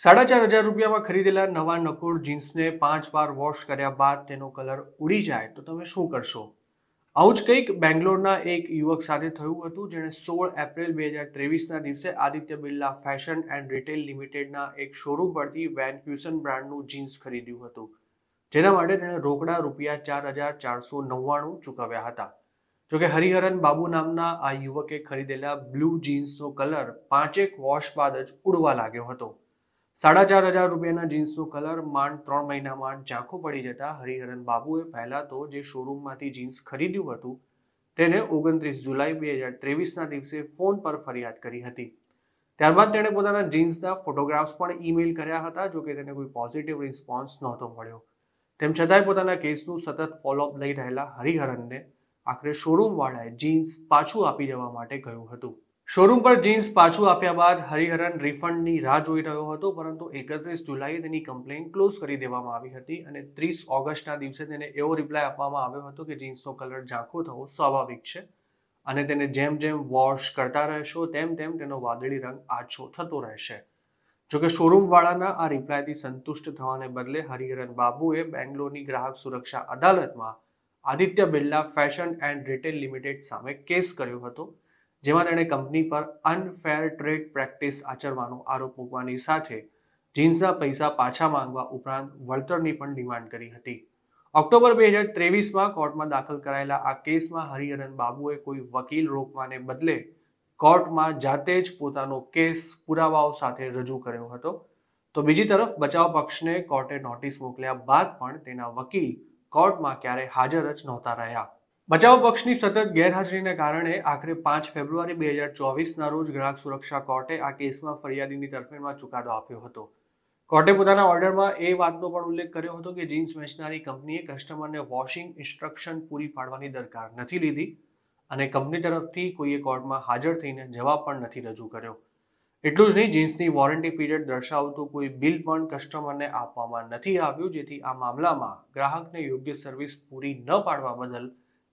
સાડા ચાર હજાર રૂપિયામાં ખરીદેલા નવા નકોડ જીન્સને પાંચ વાર વોશ કર્યા બાદ તેનો કલર ઉડી જાય તો તમે શું કરશો આવું જ કંઈક બેંગ્લોરના એક યુવક સાથે થયું હતું જેણે સોળ એપ્રિલ બે હજાર ત્રેવીસના દિવસે Aditya Birla fashion and retail લિમિટેડના એક શોરૂમ પરથી વેન ક્યુસન બ્રાન્ડનું જીન્સ ખરીદ્યું હતું જેના માટે તેણે રોકડા રૂપિયા ચાર હજાર ચારસો નવ્વાણું ચૂકવ્યા હતા જોકે હરિહરન બાબુ નામના આ યુવકે ખરીદેલા બ્લુ જીન્સનો કલર પાંચેક વોશ બાદ જ ઉડવા લાગ્યો હતો સાડા ચાર હજાર રૂપિયાના જીન્સનો કલર માંડ ત્રણ મહિનામાં ઝાંખો પડી જતા હરિહરન બાબુએ પહેલાં તો જે શોરૂમમાંથી જીન્સ ખરીદ્યું હતું તેને ઓગણત્રીસ જુલાઈ બે હજાર ત્રેવીસના દિવસે ફોન પર ફરિયાદ કરી હતી ત્યારબાદ તેણે પોતાના જીન્સના ફોટોગ્રાફ્સ પણ ઈમેલ કર્યા હતા જોકે તેને કોઈ પોઝિટિવ રિસ્પોન્સ નહોતો મળ્યો તેમ છતાંય પોતાના કેસનું સતત ફોલોઅપ લઈ રહેલા હરિહરનને આખરે શોરૂમવાળાએ જીન્સ પાછું આપી જવા માટે કહ્યું હતું શોરૂમ પર જીન્સ પાછું આપ્યા બાદ હરિહરન રિફંડની રાહ જોઈ રહ્યો હતો પરંતુ એકત્રીસ જુલાઈએ તેની કમ્પ્લેન ક્લોઝ કરી દેવામાં આવી હતી અને ત્રીસ ઓગસ્ટના દિવસે તેને એવો રિપ્લાય આપવામાં આવ્યો હતો કે જીન્સનો કલર ઝાંખો થવો સ્વાભાવિક છે અને તેને જેમ જેમ વોશ કરતા રહેશો તેમ તેમ તેનો વાદળી રંગ આછો થતો રહેશે જોકે શોરૂમવાળાના આ રિપ્લાયથી સંતુષ્ટ થવાને બદલે હરિહરન બાબુએ બેંગ્લોરની ગ્રાહક સુરક્ષા અદાલતમાં Aditya Birla fashion and retail limited સામે કેસ કર્યો હતો જેમાં તેણે કંપની પર અનફેર ટ્રેડ પ્રેક્ટિસ આચરવાનો આરોપ મૂકવાની સાથે જીન્સના પૈસા પાછા માંગવા ઉપરાંત વળતરની પણ ડિમાન્ડ કરી હતી ઓક્ટોબર બે હજાર ત્રેવીસમાં કોર્ટમાં દાખલ કરાયેલા આ કેસમાં હરિહરન બાબુએ કોઈ વકીલ રોકવાને બદલે કોર્ટમાં જાતે જ પોતાનો કેસ પુરાવાઓ સાથે રજૂ કર્યો હતો તો બીજી તરફ બચાવ પક્ષને કોર્ટે નોટિસ મોકલ્યા બાદ પણ તેના વકીલ કોર્ટમાં ક્યારે હાજર જ નહોતા રહ્યા બચાવ પક્ષની સતત ગેરહાજરીને કારણે આખરે પાંચ ફેબ્રુઆરી બે હજાર ચોવીસના રોજ ગ્રાહક સુરક્ષા કોર્ટે આ કેસમાં ફરિયાદીની તરફેણમાં ચુકાદો આપ્યો હતો કોર્ટે પોતાના ઓર્ડરમાં એ વાતનો પણ ઉલ્લેખ કર્યો હતો કે જીન્સ વેચનારી કંપનીએ કસ્ટમરને વોશિંગ ઇન્સ્ટ્રક્શન પૂરી પાડવાની દરકાર નથી લીધી અને કંપની તરફથી કોઈએ કોર્ટમાં હાજર થઈને જવાબ પણ નથી રજૂ કર્યો એટલું જ નહીં જીન્સની વોરંટી પીરિયડ દર્શાવતું કોઈ બિલ પણ કસ્ટમરને આપવામાં નથી આવ્યું જેથી આ મામલામાં ગ્રાહકને યોગ્ય સર્વિસ પૂરી ન પાડવા બદલ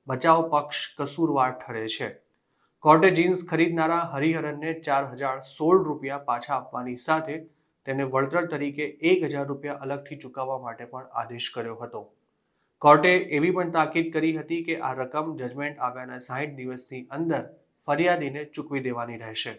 બચાવ પક્ષ કસૂરવાર ઠરે છે કોર્ટે જીન્સ ખરીદનારા હરિહરનને ચાર હજાર સોળ રૂપિયા પાછા આપવાની સાથે તેને વળતર તરીકે એક હજાર રૂપિયા અલગથી ચૂકવવા માટે પણ આદેશ કર્યો હતો કોર્ટે એવી પણ તાકીદ કરી હતી કે આ રકમ જજમેન્ટ આવ્યાના સાહીઠ દિવસની અંદર ફરિયાદીને ચૂકવી દેવાની રહેશે